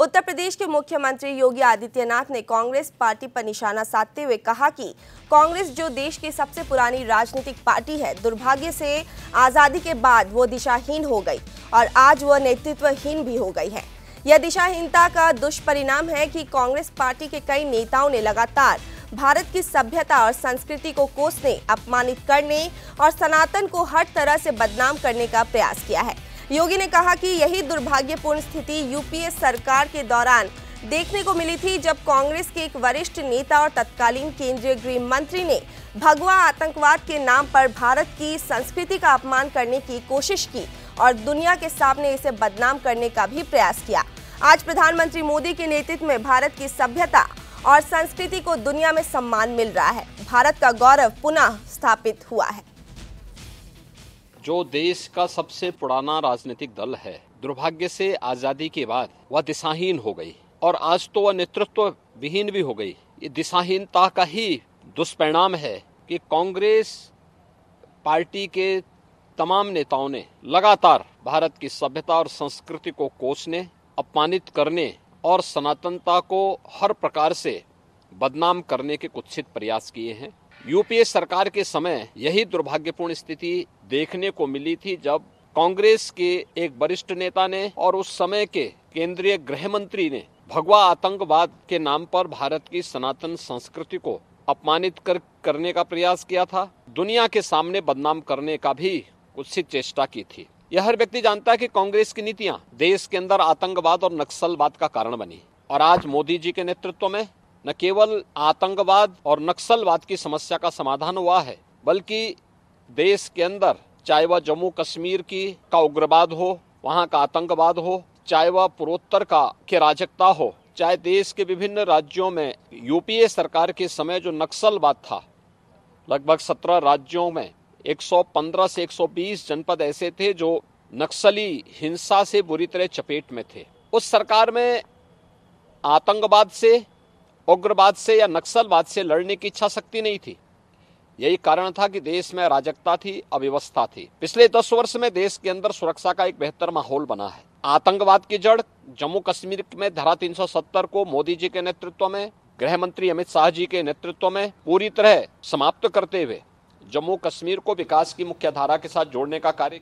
उत्तर प्रदेश के मुख्यमंत्री योगी आदित्यनाथ ने कांग्रेस पार्टी पर निशाना साधते हुए कहा कि कांग्रेस जो देश की सबसे पुरानी राजनीतिक पार्टी है दुर्भाग्य से आज़ादी के बाद वो दिशाहीन हो गई और आज वो नेतृत्वहीन भी हो गई है यह दिशाहीनता का दुष्परिणाम है कि कांग्रेस पार्टी के कई नेताओं ने लगातार भारत की सभ्यता और संस्कृति को कोसने अपमानित करने और सनातन को हर तरह से बदनाम करने का प्रयास किया है योगी ने कहा कि यही दुर्भाग्यपूर्ण स्थिति यूपीए सरकार के दौरान देखने को मिली थी जब कांग्रेस के एक वरिष्ठ नेता और तत्कालीन केंद्रीय गृह मंत्री ने भगवा आतंकवाद के नाम पर भारत की संस्कृति का अपमान करने की कोशिश की और दुनिया के सामने इसे बदनाम करने का भी प्रयास किया आज प्रधानमंत्री मोदी के नेतृत्व में भारत की सभ्यता और संस्कृति को दुनिया में सम्मान मिल रहा है भारत का गौरव पुनः स्थापित हुआ है जो देश का सबसे पुराना राजनीतिक दल है दुर्भाग्य से आजादी के बाद वह दिशाहीन हो गई और आज तो वह नेतृत्व विहीन भी हो गई ये दिशाहीनता का ही दुष्परिणाम है कि कांग्रेस पार्टी के तमाम नेताओं ने लगातार भारत की सभ्यता और संस्कृति को कोसने अपमानित करने और सनातनता को हर प्रकार से बदनाम करने के कुत्सित प्रयास किए हैं यूपीए सरकार के समय यही दुर्भाग्यपूर्ण स्थिति देखने को मिली थी जब कांग्रेस के एक वरिष्ठ नेता ने और उस समय के केंद्रीय गृह मंत्री ने भगवा आतंकवाद के नाम पर भारत की सनातन संस्कृति को अपमानित कर करने का प्रयास किया था दुनिया के सामने बदनाम करने का भी कुत्सित चेष्टा की थी यह हर व्यक्ति जानता है कि कांग्रेस की नीतियां देश के अंदर आतंकवाद और नक्सलवाद का कारण बनी और आज मोदी जी के नेतृत्व में न केवल आतंकवाद और नक्सलवाद की समस्या का समाधान हुआ है बल्कि देश के अंदर चाहे वह जम्मू कश्मीर की का उग्रवाद हो वहाँ का आतंकवाद हो चाहे वह पूर्वोत्तर का के राजकता हो चाहे देश के विभिन्न राज्यों में यूपीए सरकार के समय जो नक्सलवाद था लगभग सत्रह राज्यों में 115 से 120 जनपद ऐसे थे जो नक्सली हिंसा से बुरी तरह चपेट में थे उस सरकार में आतंकवाद से उग्रवाद से या नक्सलवाद से लड़ने की इच्छा शक्ति नहीं थी यही कारण था कि देश में अराजकता थी अव्यवस्था थी पिछले दस वर्ष में देश के अंदर सुरक्षा का एक बेहतर माहौल बना है आतंकवाद की जड़ जम्मू कश्मीर में धारा 370 को मोदी जी के नेतृत्व में गृह मंत्री अमित शाह जी के नेतृत्व में पूरी तरह समाप्त करते हुए जम्मू कश्मीर को विकास की मुख्य धारा के साथ जोड़ने का कार्य